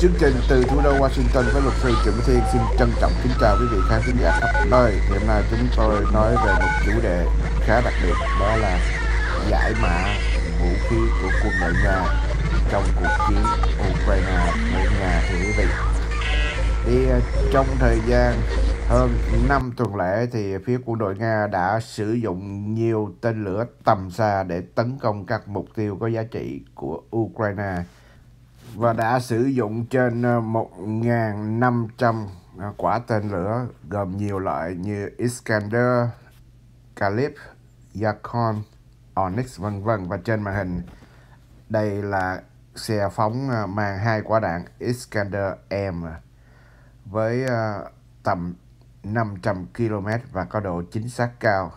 Chương trình từ thủ đô Washington với luật sư Trịnh Thiên xin trân trọng kính chào quý vị khán thính giả khắp nơi. Thì hôm nay chúng tôi nói về một chủ đề khá đặc biệt đó là giải mã vũ khí của quân đội Nga trong cuộc chiến Ukraine với Nga thì quý vị. Thì ờ, trong thời gian hơn 5 tuần lễ thì phía quân đội Nga đã sử dụng nhiều tên lửa tầm xa để tấn công các mục tiêu có giá trị của Ukraine và đã sử dụng trên 1.500 ờ, ờ, quả tên lửa gồm nhiều loại như Iskander, Kalib, Yakon, Onyx vân vân và trên màn hình đây là xe phóng ờ, mang hai quả đạn Iskander M với tầm 500 km và có độ chính xác cao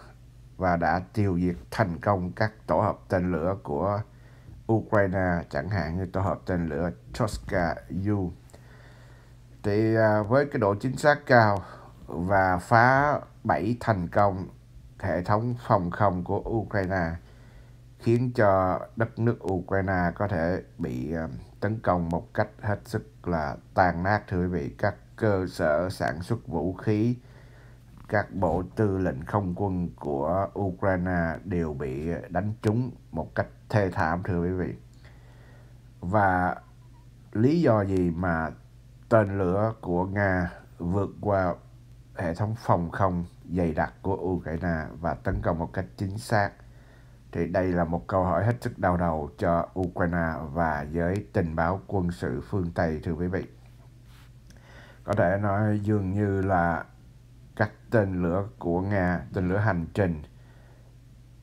và đã tiêu diệt thành công các tổ hợp tên lửa của Ukraine chẳng hạn như tổ hợp tên lửa Tuska U thì à, với cái độ chính xác cao và phá bảy thành công hệ thống phòng không của Ukraine khiến cho đất nước Ukraine có thể bị à, tấn công một cách hết sức là tàn nát thưa quý vị các cơ sở sản xuất vũ khí các bộ tư lệnh không quân của Ukraine đều bị đánh trúng một cách thề thảm thưa quý vị và lý do gì mà tên lửa của nga vượt qua hệ thống phòng không dày đặc của ukraine và tấn công một cách chính xác thì đây là một câu hỏi hết sức đau đầu cho Ukraine và giới tình báo quân sự phương Tây thưa quý vị. Có thể nói dường như là các tên lửa của Nga, tên lửa hành trình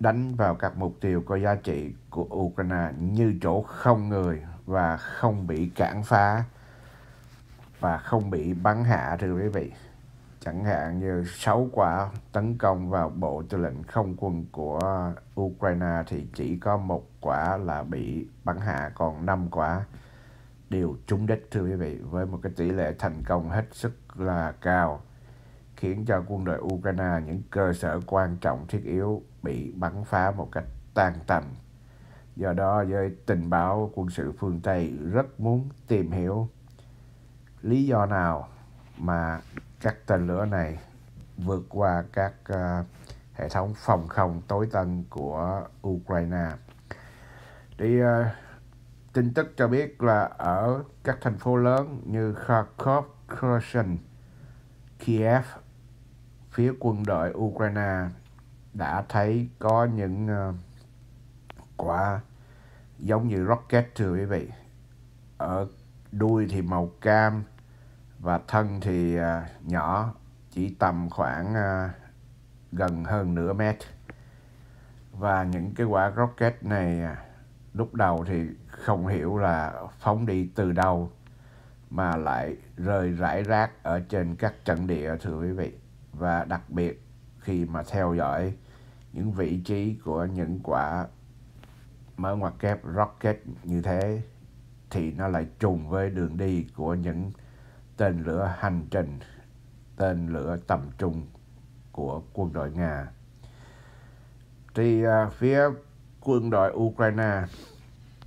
đánh vào các mục tiêu có giá trị của Ukraine như chỗ không người và không bị cản phá và không bị bắn hạ thưa quý vị. Chẳng hạn như 6 quả tấn công vào bộ tư lệnh không quân của Ukraine thì chỉ có một quả là bị bắn hạ còn 5 quả đều trúng đích thưa quý vị với một cái tỷ lệ thành công hết sức là cao khiến cho quân đội Ukraine những cơ sở quan trọng thiết yếu bị bắn phá một cách tan tành. Do đó, giới tình báo quân sự phương Tây rất muốn tìm hiểu lý do nào mà các tên lửa này vượt qua các uh, hệ thống phòng không tối tân của Ukraine. Thì uh, ờ, tin tức cho biết là ở các thành phố lớn như Kharkov, Kherson, Kiev phía quân đội Ukraine đã thấy có những uh, quả giống như rocket thưa quý vị ở đuôi thì màu cam và thân thì uh, nhỏ chỉ tầm khoảng uh, gần hơn nửa mét và những cái quả rocket này lúc đầu thì không hiểu là phóng đi từ đâu mà lại rơi rải rác ở trên các trận địa thưa quý vị và đặc biệt khi mà theo dõi những vị trí của những quả mở ngoặc kép rocket như thế thì nó lại trùng với đường đi của những tên lửa hành trình, tên lửa tầm trung của quân đội Nga. Thì à, phía quân đội Ukraine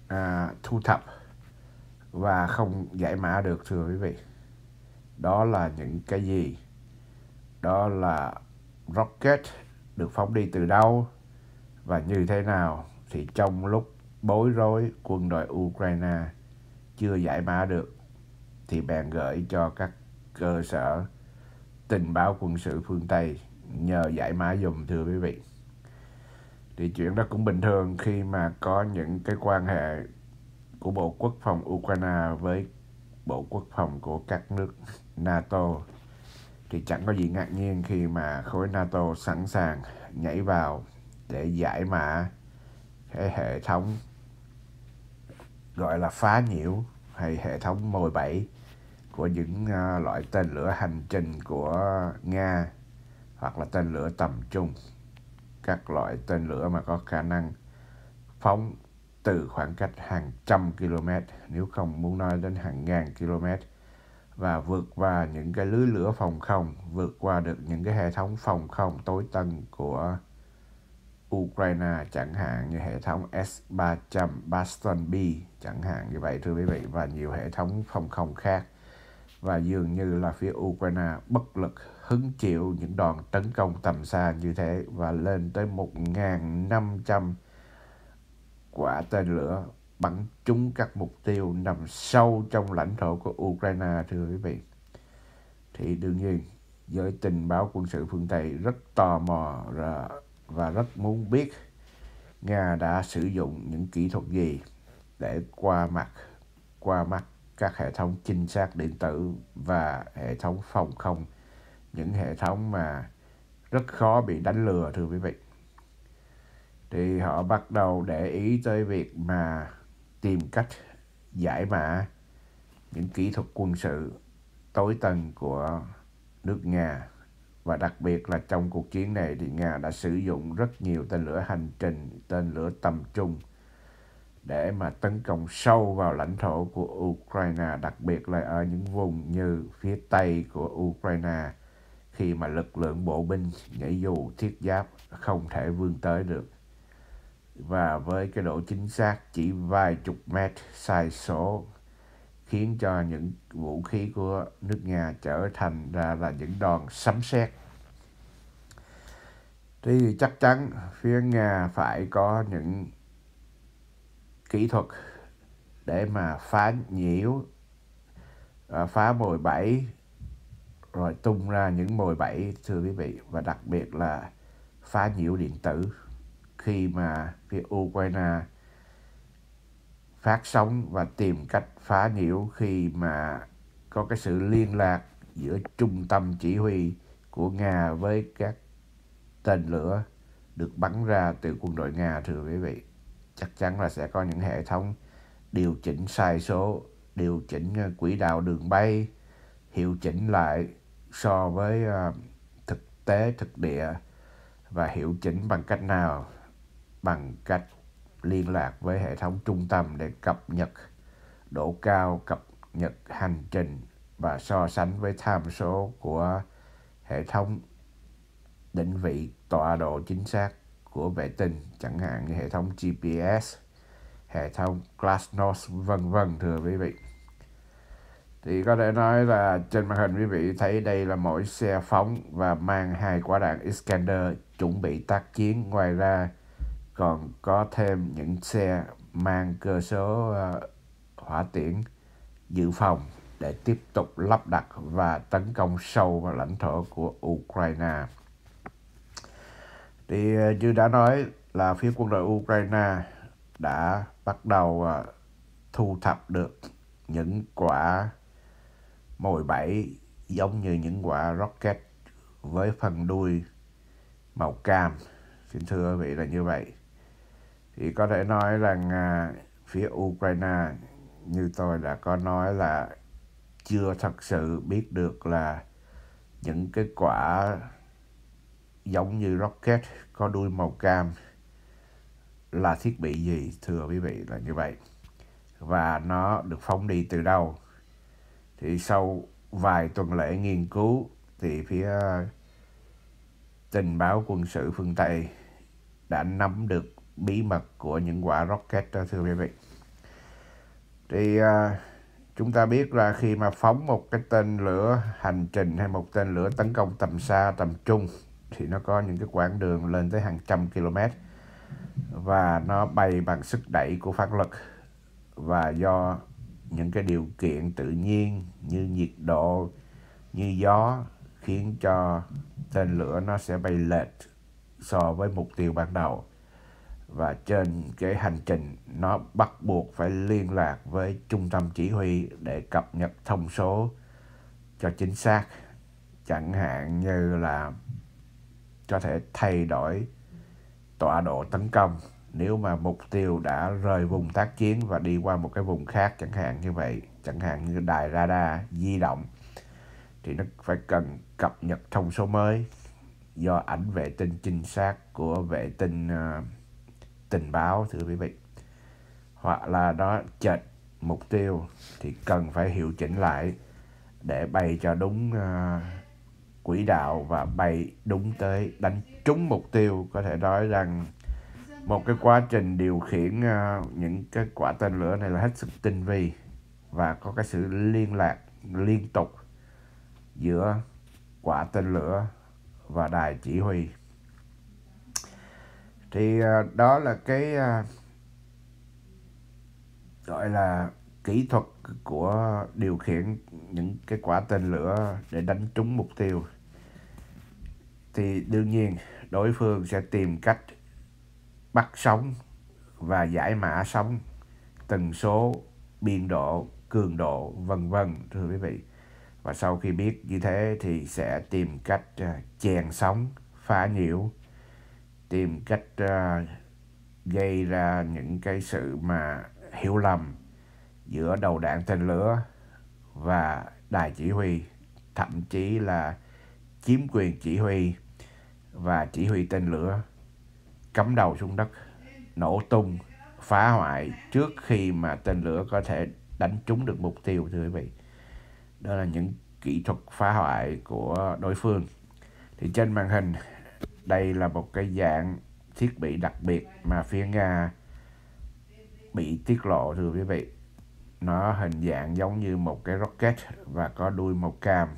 à, thu thập và không giải mã được thưa quý vị. Đó là những cái gì? đó là rocket được phóng đi từ đâu và như thế nào thì trong lúc bối rối quân đội Ukraine chưa giải mã được thì bèn gửi cho các cơ sở tình báo quân sự phương Tây nhờ giải mã dùng thưa quý vị. Thì chuyện đó cũng bình thường khi mà có những cái quan hệ của Bộ Quốc phòng Ukraine với Bộ Quốc phòng của các nước NATO thì chẳng có gì ngạc nhiên khi mà khối NATO sẵn sàng nhảy vào để giải mã cái hệ thống gọi là phá nhiễu hay hệ thống mồi bẫy của những ờ, loại tên lửa hành trình của Nga hoặc là tên lửa tầm trung các loại tên lửa mà có khả năng phóng từ khoảng cách hàng trăm km nếu không muốn nói đến hàng ngàn km và vượt qua những cái lưới lửa phòng không, vượt qua được những cái hệ thống phòng không tối tân của Ukraine chẳng hạn như hệ thống S-300 Bastion B chẳng hạn như vậy thưa quý vị và nhiều hệ thống phòng không khác và dường như là phía Ukraine bất lực hứng chịu những đòn tấn công tầm xa như thế và lên tới 1.500 quả tên lửa bắn trúng các mục tiêu nằm sâu trong lãnh thổ của Ukraine thưa quý vị. Thì đương nhiên, giới tình báo quân sự phương Tây rất tò mò và rất muốn biết Nga đã sử dụng những kỹ thuật gì để qua mặt qua mặt các hệ thống trinh sát điện tử và hệ thống phòng không những hệ thống mà rất khó bị đánh lừa thưa quý vị thì họ bắt đầu để ý tới việc mà tìm cách giải mã những kỹ thuật quân sự tối tân của nước Nga và đặc biệt là trong cuộc chiến này thì Nga đã sử dụng rất nhiều tên lửa hành trình, tên lửa tầm trung để mà tấn công sâu vào lãnh thổ của Ukraine, đặc biệt là ở những vùng như phía tây của Ukraine khi mà lực lượng bộ binh nhảy dù thiết giáp không thể vươn tới được và với cái độ chính xác chỉ vài chục mét sai số khiến cho những vũ khí của nước Nga trở thành ra là những đòn sấm sét. Thì chắc chắn phía Nga phải có những kỹ thuật để mà phá nhiễu, à, phá mồi bẫy, rồi tung ra những mồi bẫy thưa quý vị và đặc biệt là phá nhiễu điện tử khi mà phía Ukraine phát sóng và tìm cách phá nhiễu khi mà có cái sự liên lạc giữa trung tâm chỉ huy của Nga với các tên lửa được bắn ra từ quân đội Nga thưa quý vị. Chắc chắn là sẽ có những hệ thống điều chỉnh sai số, điều chỉnh ờ, quỹ đạo đường bay, hiệu chỉnh lại so với ờ, thực tế thực địa và hiệu chỉnh bằng cách nào bằng cách liên lạc với hệ thống trung tâm để cập nhật độ cao, cập nhật hành trình và so sánh với tham số của hệ thống định vị tọa độ chính xác của vệ tinh chẳng hạn như hệ thống GPS, hệ thống Glasnost vân vân thưa quý vị. Thì có thể nói là trên màn hình quý vị thấy đây là mỗi xe phóng và mang hai quả đạn Iskander chuẩn bị tác chiến. Ngoài ra, còn có thêm những xe mang cơ số ờ, hỏa tiễn dự phòng để tiếp tục lắp đặt và tấn công sâu vào lãnh thổ của Ukraine. Thì ờ, như đã nói là phía quân đội Ukraine đã bắt đầu ờ, thu thập được những quả mồi bẫy giống như những quả rocket với phần đuôi màu cam. Xin thưa quý vị là như vậy thì có thể nói rằng à, phía Ukraine như tôi đã có nói là chưa thật sự biết được là những cái quả giống như rocket có đuôi màu cam là thiết bị gì thưa quý vị là như vậy và nó được phóng đi từ đâu thì sau vài tuần lễ nghiên cứu thì phía à, tình báo quân sự phương Tây đã nắm được bí mật của những quả rocket đó thưa quý vị thì à, chúng ta biết là khi mà phóng một cái tên lửa hành trình hay một tên lửa tấn công tầm xa tầm trung thì nó có những cái quãng đường lên tới hàng trăm km và nó bay bằng sức đẩy của phản lực và do những cái điều kiện tự nhiên như nhiệt độ như gió khiến cho tên lửa nó sẽ bay lệch so với mục tiêu ban đầu và trên cái hành trình nó bắt buộc phải liên lạc với trung tâm chỉ huy để cập nhật thông số cho chính xác chẳng hạn như là có thể thay đổi tọa độ tấn công nếu mà mục tiêu đã rời vùng tác chiến và đi qua một cái vùng khác chẳng hạn như vậy chẳng hạn như đài radar di động thì nó phải cần cập nhật thông số mới do ảnh vệ tinh chính xác của vệ tinh uh, tình báo thưa quý vị hoặc là đó chệch mục tiêu thì cần phải hiệu chỉnh lại để bay cho đúng uh, quỹ đạo và bay đúng tới đánh trúng mục tiêu có thể nói rằng một cái quá trình điều khiển uh, những cái quả tên lửa này là hết sức tinh vi và có cái sự liên lạc liên tục giữa quả tên lửa và đài chỉ huy thì à, đó là cái à, gọi là kỹ thuật của điều khiển những cái quả tên lửa để đánh trúng mục tiêu thì đương nhiên đối phương sẽ tìm cách bắt sóng và giải mã sóng tần số biên độ cường độ vân vân thưa quý vị và sau khi biết như thế thì sẽ tìm cách à, chèn sóng phá nhiễu tìm cách uh, gây ra những cái sự mà hiểu lầm giữa đầu đạn tên lửa và đài chỉ huy thậm chí là chiếm quyền chỉ huy và chỉ huy tên lửa cắm đầu xuống đất nổ tung phá hoại trước khi mà tên lửa có thể đánh trúng được mục tiêu thưa quý vị đó là những kỹ thuật phá hoại của đối phương thì trên màn hình đây là một cái dạng thiết bị đặc biệt mà phía Nga bị tiết lộ thưa quý vị. Nó hình dạng giống như một cái rocket và có đuôi màu cam.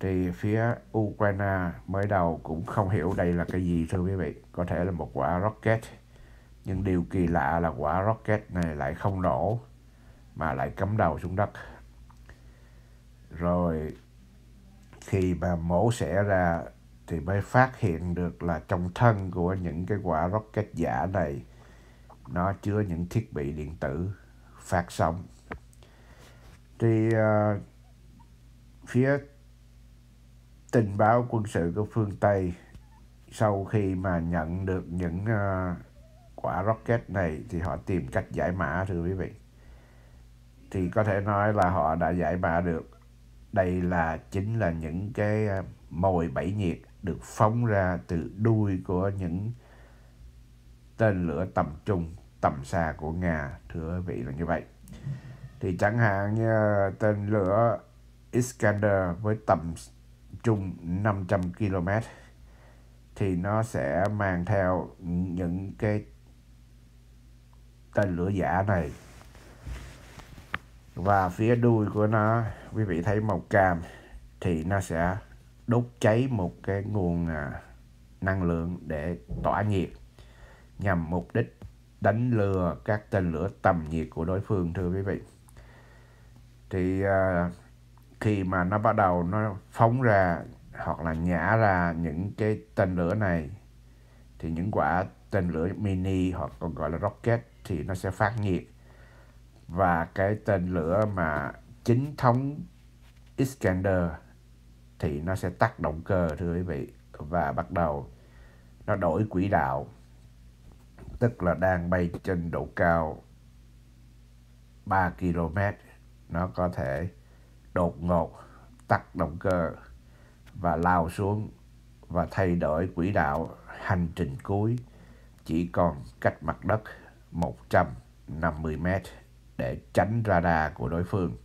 Thì phía Ukraine mới đầu cũng không hiểu đây là cái gì thưa quý vị. Có thể là một quả rocket. Nhưng điều kỳ lạ là quả rocket này lại không nổ mà lại cắm đầu xuống đất. Rồi khi mà mổ xẻ ra thì mới phát hiện được là trong thân của những cái quả rocket giả này nó chứa những thiết bị điện tử phát sóng thì uh, phía tình báo quân sự của phương Tây sau khi mà nhận được những uh, quả rocket này thì họ tìm cách giải mã thưa quý vị thì có thể nói là họ đã giải mã được đây là chính là những cái ờ, mồi bẫy nhiệt được phóng ra từ đuôi của những tên lửa tầm trung, tầm xa của Nga, thưa quý vị là như vậy. Thì chẳng hạn như tên lửa Iskander với tầm trung 500 km thì nó sẽ mang theo những cái tên lửa giả này và phía đuôi của nó quý vị thấy màu cam thì nó sẽ đốt cháy một cái nguồn à, năng lượng để tỏa nhiệt nhằm mục đích đánh lừa các tên lửa tầm nhiệt của đối phương thưa quý vị thì à, khi mà nó bắt đầu nó phóng ra hoặc là nhả ra những cái tên lửa này thì những quả tên lửa mini hoặc còn gọi là rocket thì nó sẽ phát nhiệt và cái tên lửa mà chính thống Iskander thì nó sẽ tắt động cơ thưa quý vị và bắt đầu nó đổi quỹ đạo tức là đang bay trên độ cao 3 km nó có thể đột ngột tắt động cơ và lao xuống và thay đổi quỹ đạo hành trình cuối chỉ còn cách mặt đất 150 mét để tránh radar của đối phương.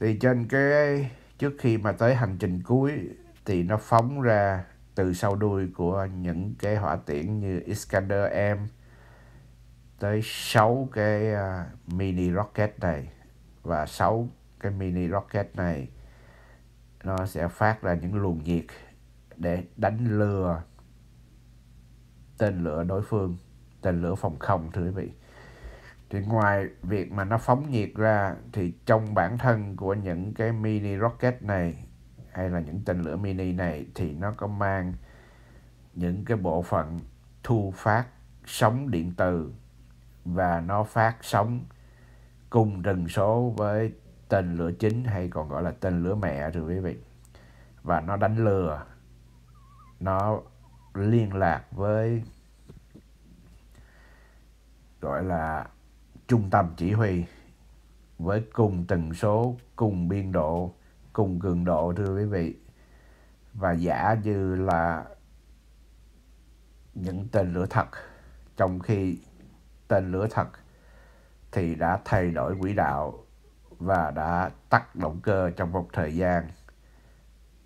Thì trên cái trước khi mà tới hành trình cuối thì nó phóng ra từ sau đuôi của những cái hỏa tiễn như Iskander M tới 6 cái à, mini rocket này và 6 cái mini rocket này nó sẽ phát ra những luồng nhiệt để đánh lừa tên lửa đối phương tên lửa phòng không thưa quý vị thì ngoài việc mà nó phóng nhiệt ra thì trong bản thân của những cái mini rocket này hay là những tên lửa mini này thì nó có mang những cái bộ phận thu phát sóng điện từ và nó phát sóng cùng tần số với tên lửa chính hay còn gọi là tên lửa mẹ rồi quý vị và nó đánh lừa nó liên lạc với gọi là trung tâm chỉ huy với cùng tần số, cùng biên độ, cùng cường độ thưa quý vị. Và giả như là những tên lửa thật, trong khi tên lửa thật thì đã thay đổi quỹ đạo và đã tắt động cơ trong một thời gian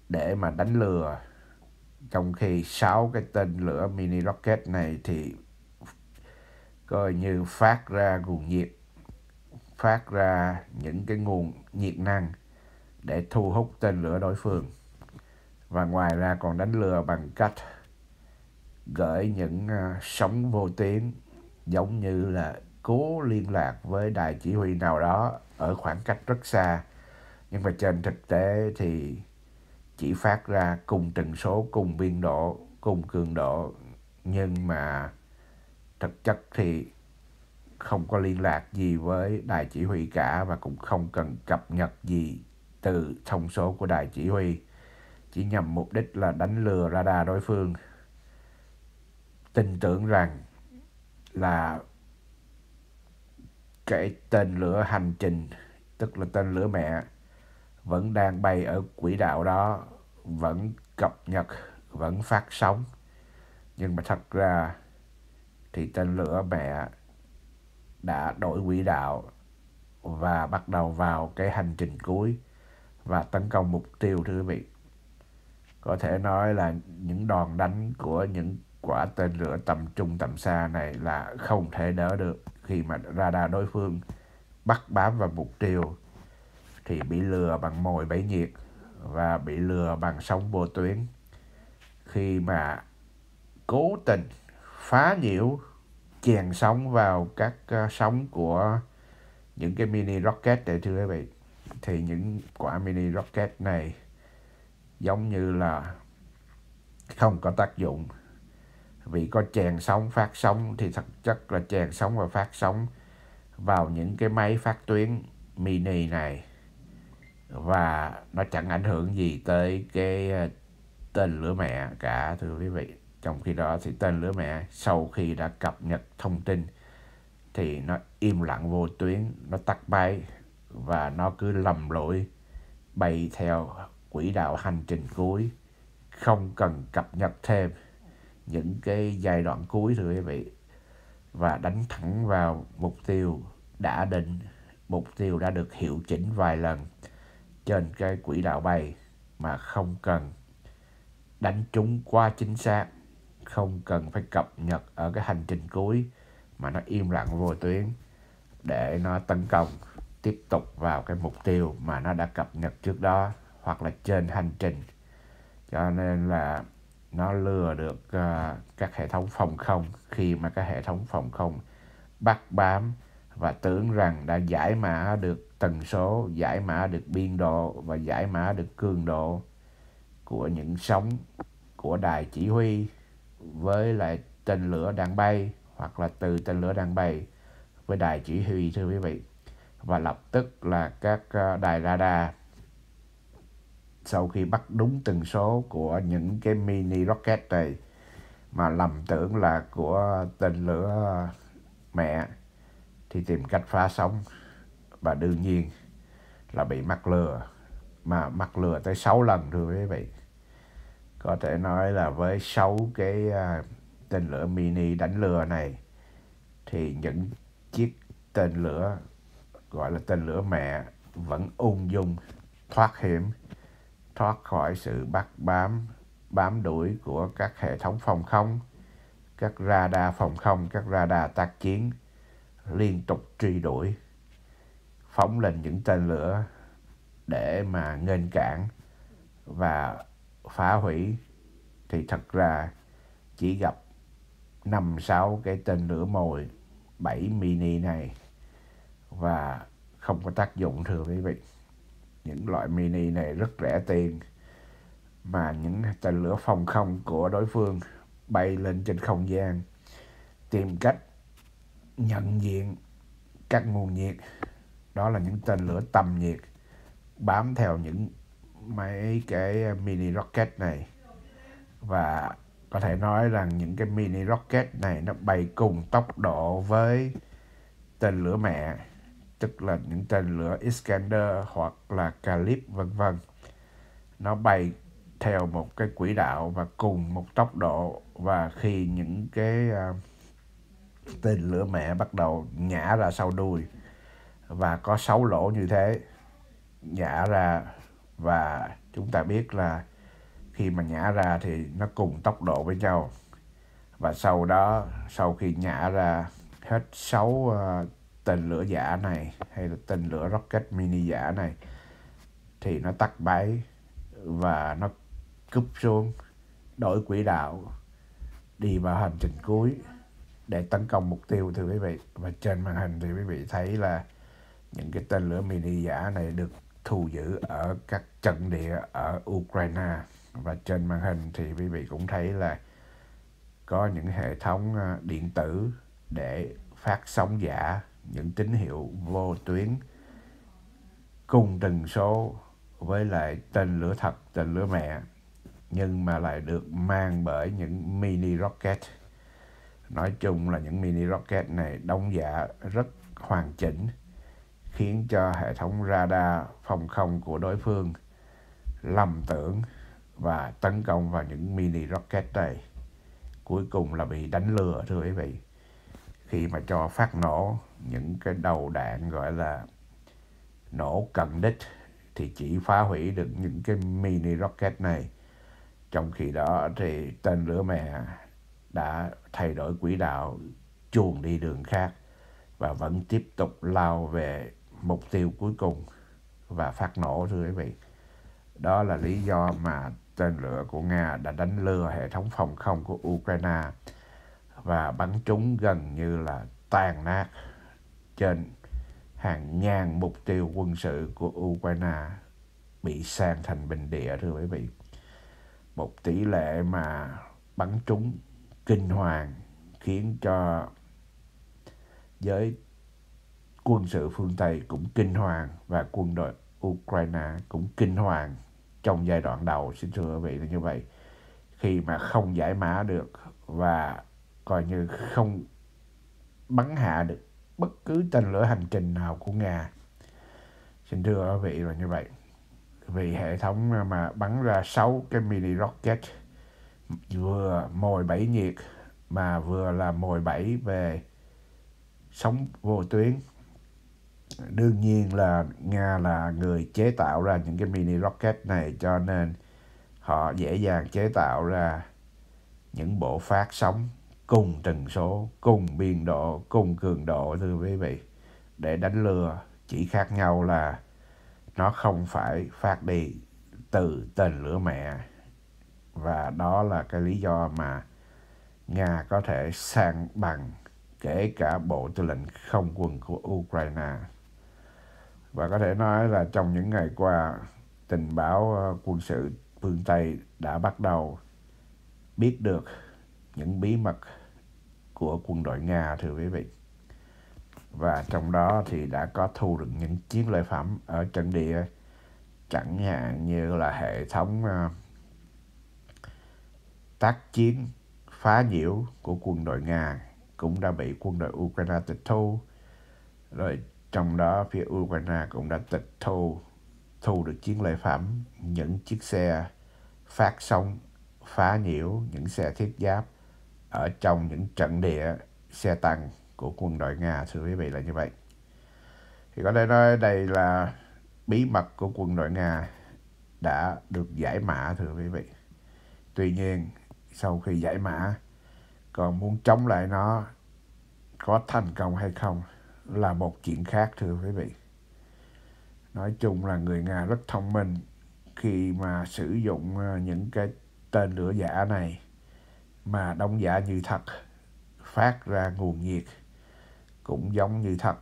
để mà đánh lừa. Trong khi sáu cái tên lửa mini rocket này thì coi như phát ra nguồn nhiệt phát ra những cái nguồn nhiệt năng để thu hút tên lửa đối phương và ngoài ra còn đánh lừa bằng cách gửi những ờ, sóng vô tuyến giống như là cố liên lạc với đài chỉ huy nào đó ở khoảng cách rất xa nhưng mà trên thực tế thì chỉ phát ra cùng tần số cùng biên độ cùng cường độ nhưng mà thực chất thì không có liên lạc gì với đài chỉ huy cả và cũng không cần cập nhật gì từ thông số của đài chỉ huy chỉ nhằm mục đích là đánh lừa radar đối phương tin tưởng rằng là cái tên lửa hành trình tức là tên lửa mẹ vẫn đang bay ở quỹ đạo đó vẫn cập nhật vẫn phát sóng nhưng mà thật ra thì tên lửa mẹ đã đổi quỹ đạo và bắt đầu vào cái hành trình cuối và tấn công mục tiêu thưa quý vị. Có thể nói là những đòn đánh của những quả tên lửa tầm trung tầm xa này là không thể đỡ được khi mà radar đối phương bắt bám vào mục tiêu thì bị lừa bằng mồi bẫy nhiệt và bị lừa bằng sóng vô tuyến khi mà cố tình phá nhiễu chèn sóng vào các ờ, sóng của những cái mini rocket để thưa quý vị thì những quả mini rocket này giống như là không có tác dụng vì có chèn sóng phát sóng thì thực chất là chèn sóng và phát sóng vào những cái máy phát tuyến mini này và nó chẳng ảnh hưởng gì tới cái ờ, tên lửa mẹ cả thưa quý vị trong khi đó thì tên lửa mẹ sau khi đã cập nhật thông tin thì nó im lặng vô tuyến, nó tắt bay và nó cứ lầm lỗi bay theo quỹ đạo hành trình cuối không cần cập nhật thêm những cái giai đoạn cuối thưa quý vị và đánh thẳng vào mục tiêu đã định mục tiêu đã được hiệu chỉnh vài lần trên cái quỹ đạo bay mà không cần đánh trúng quá chính xác không cần phải cập nhật ở cái hành trình cuối mà nó im lặng vô tuyến để nó tấn công tiếp tục vào cái mục tiêu mà nó đã cập nhật trước đó hoặc là trên hành trình cho nên là nó lừa được uh, các hệ thống phòng không khi mà các hệ thống phòng không bắt bám và tưởng rằng đã giải mã được tần số, giải mã được biên độ và giải mã được cường độ của những sóng của đài chỉ huy với lại tên lửa đạn bay hoặc là từ tên lửa đạn bay với đài chỉ huy thưa quý vị và lập tức là các ờ, đài radar sau khi bắt đúng tần số của những cái mini rocket này mà lầm tưởng là của tên lửa mẹ thì tìm cách phá sóng và đương nhiên là bị mắc lừa mà mắc lừa tới 6 lần thưa quý vị có thể nói là với sáu cái à, tên lửa mini đánh lừa này thì những chiếc tên lửa gọi là tên lửa mẹ vẫn ung dung thoát hiểm thoát khỏi sự bắt bám bám đuổi của các hệ thống phòng không các radar phòng không các radar tác chiến liên tục truy đuổi phóng lên những tên lửa để mà nghênh cản và phá hủy thì thật ra chỉ gặp năm sáu cái tên lửa mồi 7 mini này và không có tác dụng thưa quý vị những loại mini này rất rẻ tiền mà những tên lửa phòng không của đối phương bay lên trên không gian tìm cách nhận diện các nguồn nhiệt đó là những tên lửa tầm nhiệt bám theo những mấy cái à, mini rocket này và có thể nói rằng những cái mini rocket này nó bay cùng tốc độ với tên lửa mẹ tức là những tên lửa Iskander hoặc là Kalib vân vân nó bay theo một cái quỹ đạo và cùng một tốc độ và khi những cái uh, tên lửa mẹ bắt đầu nhả ra sau đuôi và có sáu lỗ như thế nhả ra và chúng ta biết là khi mà nhả ra thì nó cùng tốc độ với nhau và sau đó sau khi nhả ra hết 6 uh, ờ, tên lửa giả này hay là tên lửa rocket mini giả này thì nó tắt máy và nó cúp xuống đổi quỹ đạo đi vào hành trình cuối để tấn công mục tiêu thưa quý vị và trên màn hình thì quý vị thấy là những cái tên lửa mini giả này được thu giữ ở các trận địa ở Ukraine và trên màn hình thì quý vị cũng thấy là có những hệ thống à, điện tử để phát sóng giả những tín hiệu vô tuyến cùng tần số với lại tên lửa thật, tên lửa mẹ nhưng mà lại được mang bởi những mini rocket. Nói chung là những mini rocket này đóng giả rất hoàn chỉnh khiến cho hệ thống radar phòng không của đối phương lầm tưởng và tấn công vào những mini rocket này. Cuối cùng là bị đánh lừa thưa quý vị. Khi mà cho phát nổ những cái đầu đạn gọi là nổ cận đích thì chỉ phá hủy được những cái mini rocket này. Trong khi đó thì tên lửa mẹ đã thay đổi quỹ đạo chuồn đi đường khác và vẫn tiếp tục lao về mục tiêu cuối cùng và phát nổ thưa quý vị đó là lý do mà tên lửa của nga đã đánh lừa hệ thống phòng không của ukraine và bắn trúng gần như là tàn nát trên hàng ngàn mục tiêu quân sự của Ukraine bị sang thành bình địa thưa quý vị. Một tỷ lệ mà bắn trúng kinh hoàng khiến cho giới quân sự phương Tây cũng kinh hoàng và quân đội Ukraine cũng kinh hoàng trong giai đoạn đầu xin thưa quý vị là như vậy khi mà không giải mã được và coi như không bắn hạ được bất cứ tên lửa hành trình nào của Nga xin thưa quý vị là như vậy vì hệ thống mà bắn ra 6 cái mini rocket vừa mồi bẫy nhiệt mà vừa là mồi bẫy về sóng vô tuyến đương nhiên là Nga là người chế tạo ra những cái mini rocket này cho nên họ dễ dàng chế tạo ra những bộ phát sóng cùng tần số, cùng biên độ, cùng cường độ thưa quý vị để đánh lừa chỉ khác nhau là nó không phải phát đi từ tên lửa mẹ và đó là cái lý do mà Nga có thể sang bằng kể cả bộ tư lệnh không quân của Ukraine và có thể nói là trong những ngày qua tình báo ờ, quân sự phương Tây đã bắt đầu biết được những bí mật của quân đội Nga thưa quý vị và trong đó thì đã có thu được những chiến lợi phẩm ở trận địa chẳng hạn như là hệ thống ờ, tác chiến phá nhiễu của quân đội Nga cũng đã bị quân đội Ukraine tịch thu rồi trong đó, phía Ukraine cũng đã tịch thu, thu được chiến lợi phẩm, những chiếc xe phát sóng, phá nhiễu những xe thiết giáp ở trong những trận địa xe tăng của quân đội Nga thưa quý vị là như vậy. Thì có thể nói đây là bí mật của quân đội Nga đã được giải mã thưa quý vị. Tuy nhiên, sau khi giải mã, còn muốn chống lại nó có thành công hay không là một chuyện khác thưa quý vị. Nói chung là người Nga rất thông minh khi mà sử dụng ờ, những cái tên lửa giả này mà đóng giả như thật phát ra nguồn nhiệt cũng giống như thật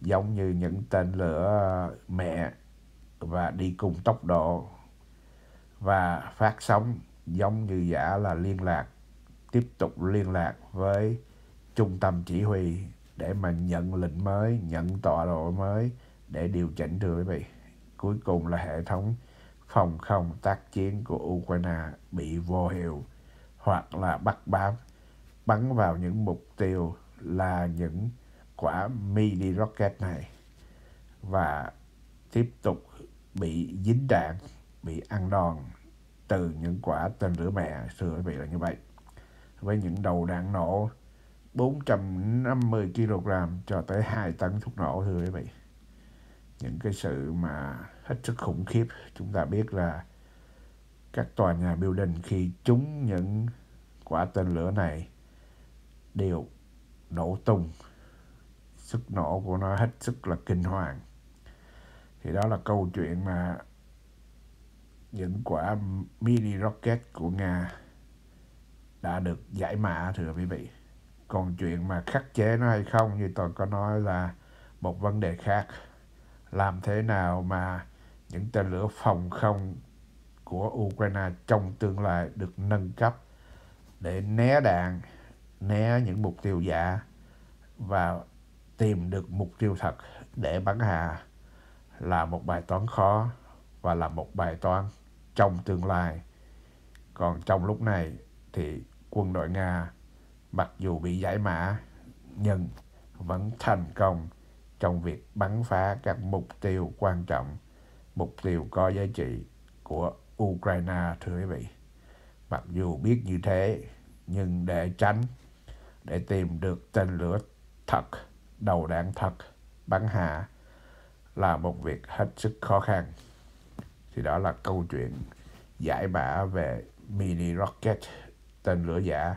giống như những tên lửa ờ, mẹ và đi cùng tốc độ và phát sóng giống như giả là liên lạc tiếp tục liên lạc với trung tâm chỉ huy để mà nhận lệnh mới, nhận tọa độ mới để điều chỉnh thưa quý vị. Cuối cùng là hệ thống phòng không tác chiến của Ukraine bị vô hiệu hoặc là bắt bám bắn vào những mục tiêu là những quả mini rocket này và tiếp tục bị dính đạn, bị ăn đòn từ những quả tên lửa mẹ thưa quý là như vậy. Với những đầu đạn nổ 450 kg cho tới 2 tấn thuốc nổ thưa quý vị. Những cái sự mà hết sức khủng khiếp chúng ta biết là các tòa nhà building khi chúng những quả tên lửa này đều nổ tung. Sức nổ của nó hết sức là kinh hoàng. Thì đó là câu chuyện mà những quả mini rocket của Nga đã được giải mã thưa quý vị còn chuyện mà khắc chế nó hay không như tôi có nói là một vấn đề khác làm thế nào mà những tên lửa phòng không của Ukraine trong tương lai được nâng cấp để né đạn, né những mục tiêu giả và tìm được mục tiêu thật để bắn hạ là một bài toán khó và là một bài toán trong tương lai. Còn trong lúc này thì quân đội Nga mặc dù bị giải mã nhưng vẫn thành công trong việc bắn phá các mục tiêu quan trọng, mục tiêu có giá trị của Ukraine thưa quý vị. Mặc dù biết như thế, nhưng để tránh, để tìm được tên lửa thật, đầu đạn thật, bắn hạ là một việc hết sức khó khăn. Thì đó là câu chuyện giải mã về mini rocket tên lửa giả